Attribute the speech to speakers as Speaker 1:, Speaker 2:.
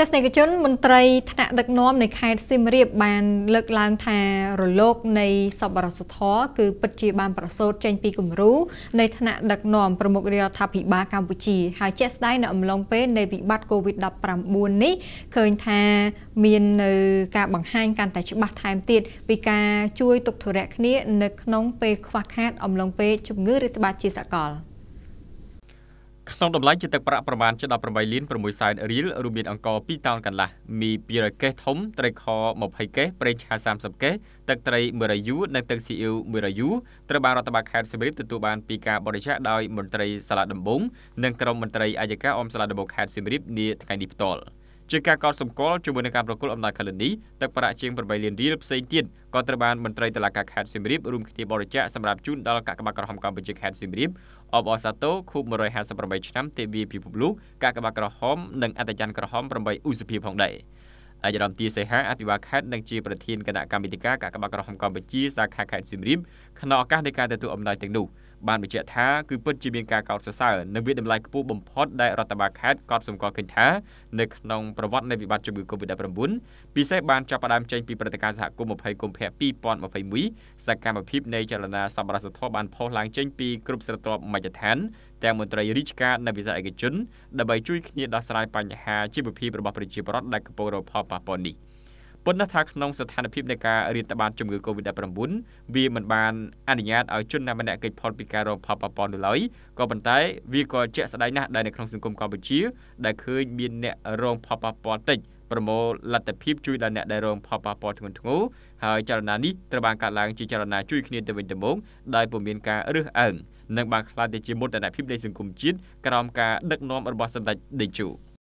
Speaker 1: ទស្សនិកជនមន្ត្រីថ្នាក់ដឹកនាំនៃខេត្តសៀមរាបបានលើកឡើងថារលកនៃសប្បុរសធម៌គឺពិតជាបានប្រសូតចេញពីគំរូនៃថ្នាក់ដឹកនាំប្រមុខរដ្ឋាភិបាលកម្ពុជាហើយជាក់ស្ដែងនៅអំឡុងពេលនៃវិបត្តិ COVID-19 នេះឃើញថាមាននៅការបង្ហាញកាន់តែច្បាស់ថែមទៀតពីការជួយទុកធុរៈគ្នានៅក្នុងពេលខ្វះខាតអំឡុងពេលជំងឺរាតត្បាតជាសកល។
Speaker 2: ក្នុងតម្លៃជាទឹកប្រាក់ប្រមាណជា18លាន6សែនរៀលរួមមានអង្ករ2តោនកន្លះមី200កេសធំត្រីខ20កេសប្រេងឆា30កេសទឹកត្រី100យូនិងទឹកស៊ីអ៊ីវ100យូត្រូវបានរដ្ឋបាលខេត្តសៀមរាបទទួលបានពីការបរិច្ចាគដោយមន្ត្រីសាលាដំបងនិងក្រុមមន្ត្រីអัยការអមសាលាដំបងខេត្តសៀមរាបនាថ្ងៃនេះផ្ទាល់។ជាការកត់សម្គាល់ជាមួយនឹងការប្រគល់អំណាចខាងលើនេះទឹកប្រាក់ជាង8លានរៀលផ្សេងទៀតក៏ត្រូវបានមន្ត្រីតុលាការខេត្តសៀមរាបរួមគ្នាបរិច្ចាគសម្រាប់ជូនដល់កាកបាទក្រហមកម្ពុជាខេត្តសៀមរាបអបអសាទោខូប158ឆ្នាំទេវីពិភពលោកកាកបាទក្រហមនិងអត្តច័ន្ទក្រហម8ឧសភាផងដែរអាយរ៉ាំទីសេហាអភិបាលខេត្តនិងជាប្រធានគណៈកម្មាធិការកាកបាទក្រហមកម្ពុជាសាខាខេត្តសៀមរាបក្នុងឱកាសនៃការទទួលអំណាចទាំងនោះ។បានបញ្ជាក់ថាគឺពិតជាមានការកោតសរសើរនិងវាតម្លៃខ្ពស់បំផុតដែលរដ្ឋបាលខេត្តកត់សម្គាល់ឃើញថានៅក្នុងប្រវត្តិនៃវិបត្តិជំងឺ Covid-19 ពិសេសបានចាប់ផ្ដើមចេញពីព្រឹត្តិការណ៍សហគមន៍20កុម្ភៈ2021សកម្មភាពនៃចលនាសម្រាប់សធបានផុសឡើងចេញពីគ្រប់ស្រទាប់មជ្ឈដ្ឋានទាំងមន្ត្រីរាជការនិងវិស័យឯកជនដើម្បីជួយគ្នាដោះស្រាយបញ្ហាជីវភាពរបស់ប្រជាពលរដ្ឋដែលកំពុងរងផលប៉ះពាល់នេះ។ប៉ុន្តែថាក្នុងស្ថានភាពនៃការរាតត្បាតជំងឺ Covid-19 វាមិនបានអនុញ្ញាតឲ្យជនណាម្នាក់គេចផុតពីការរងផលប៉ះពាល់នោះឡើយក៏ប៉ុន្តែវាក៏ជាក់ស្ដែងណាស់ដែលនៅក្នុងសង្គមកម្ពុជាដែលឃើញមានអ្នករងផលប៉ះពាល់តិចប្រមូលលទ្ធភាពជួយដល់អ្នកដែលរងផលប៉ះពាល់ធ្ងន់ធ្ងរហើយចលនានេះត្រូវបានកាត់ឡើងជាចលនាជួយគ្នាទៅវិញទៅមកដោយពុំមានការរើសអើងនិងបានក្លាយទៅជាមោទនភាពនៃសង្គមជាតិក្រោមការដឹកនាំរបស់សម្ដេចតេជោ